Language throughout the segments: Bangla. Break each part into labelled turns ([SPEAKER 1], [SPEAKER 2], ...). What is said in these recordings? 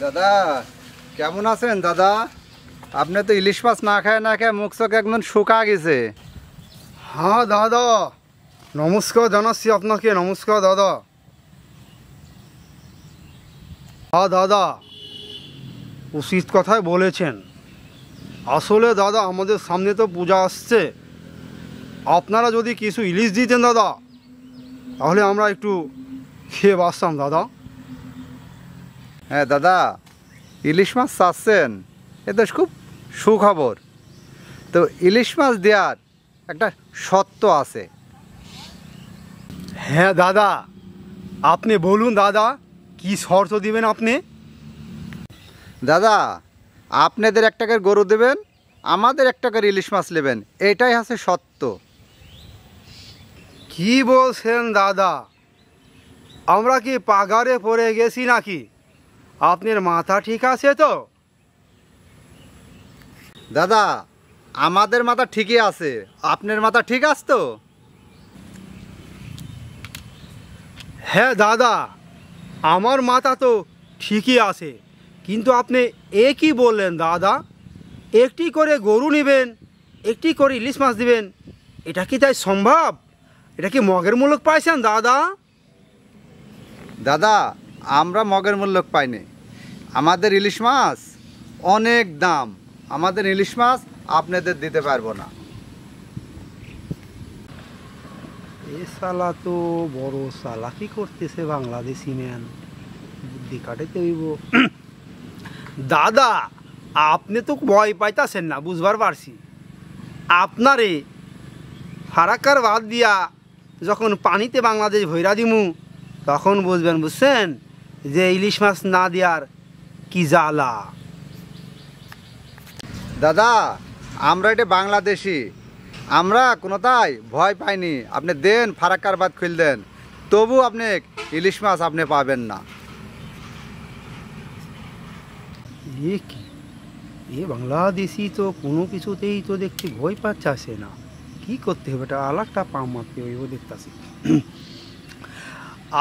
[SPEAKER 1] দাদা কেমন আছেন দাদা আপনি তো ইলিশ মাছ না খায় না খায় মুখ চোখ একদম শুকা গেছে হ্যাঁ দাদা নমস্কার জানাচ্ছি আপনাকে নমস্কার দাদা হ্যাঁ দাদা উচিত কথায় বলেছেন আসলে দাদা আমাদের সামনে তো পূজা আসছে আপনারা যদি কিছু ইলিশ দিতেন দাদা তাহলে আমরা একটু খেয়ে বাসতাম দাদা হ্যাঁ দাদা ইলিশ মাছ চাচ্ছেন এ তো খুব সুখবর তো ইলিশ মাছ দেওয়ার একটা সত্য আছে হ্যাঁ দাদা আপনি বলুন দাদা কি শর্ত দিবেন আপনি দাদা আপনাদের এক টাকার গরু দেবেন আমাদের এক টাকার ইলিশ মাছ নেবেন এটাই আছে সত্য কি বলছেন দাদা আমরা কি পাগারে পড়ে গেছি নাকি আপনার মাথা ঠিক আছে তো দাদা আমাদের মাথা ঠিকই আছে আপনার মাথা ঠিক আছে তো হ্যাঁ দাদা আমার মাথা তো ঠিকই আছে কিন্তু আপনি এ কি বললেন দাদা একটি করে গরু নেবেন একটি করে ইলিশ মাছ দিবেন এটা কি তাই সম্ভব এটা কি মগের মূলক পাইছেন দাদা দাদা আমরা মগের মূল্য পাইনি আমাদের ইলিশ মাছ অনেক দাম আমাদের ইলিশ মাছ আপনাদের দিতে পারবো না এ সালা তো বড় সালা কি করতেছে বাংলাদেশি ম্যান বুদ্ধি কাটাইতে হইব দাদা আপনি তো ভয় পাইতাছেন না বুঝবার পারছি আপনারে ফারাক্কার বাদ দিয়া যখন পানিতে বাংলাদেশ ভৈরা দিমু তখন বুঝবেন বুঝছেন যে ইলিশ মাছ না দেওয়ার কি জ্বালা দাদা আমরা এটা বাংলাদেশি আমরা কোনোটাই ভয় পাইনি আপনি দেন ফারাক্কার বাদ খুল দেন তবু আপনি ইলিশ মাছ আপনি পাবেন না এ কি এ বাংলাদেশি তো কোনো কিছুতেই তো দেখছি ভয় পাচ্ছে না কি করতে হবে এটা আলাদা পাম মারতে হইব দেখতেছি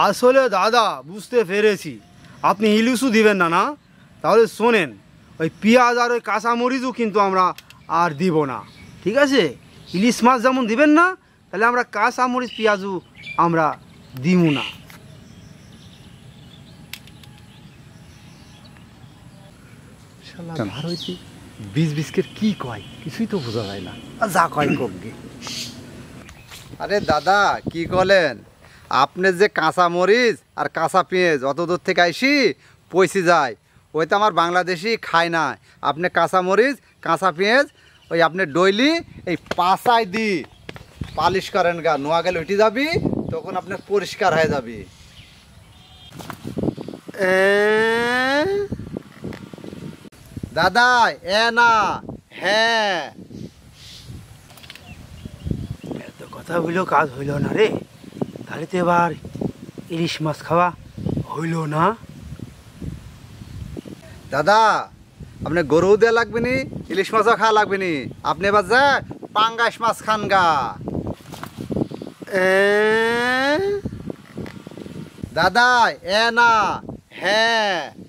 [SPEAKER 1] আসলে দাদা বুঝতে পেরেছি আপনি ইলিশও দিবেন না না তাহলে শোনেন ওই পেঁয়াজ আর ওই কাঁচামরিচও কিন্তু আমরা আর দিব না ঠিক আছে ইলিশ মাছ যেমন দিবেন না তাহলে আমরা কাঁচামরিচ পেঁয়াজও আমরা দিব না ভারতে বীজ কি কয় কিছুই তো বোঝা যায় না যা কয় কমকে আরে দাদা কি কলেন আপনি যে কাঁচা মরিচ আর কাঁচা পেঁয়াজ অত দূর থেকে আইসি পয়সি যায় ওই তো আমার বাংলাদেশি খায় না আপনি কাঁচা মরিচ কাঁচা পেঁয়াজ ওই আপনি ডইলি এই পাশায় দি পালিশ করেন গা নোয়া গেলে উঠে যাবি তখন আপনি পরিষ্কার হয়ে যাবি দাদা এ না হ্যাঁ এত কথা হইল কাজ হইল না রে তাহলে তো এবার ইলিশ মাছ খাওয়া হইল না দাদা আপনি গরু দেওয়া লাগবে নি ইলিশ মাছও খাওয়া লাগবে নি আপনি এবার যা পাঙ্গাস মাছ খান গা দাদা এ না হ্যাঁ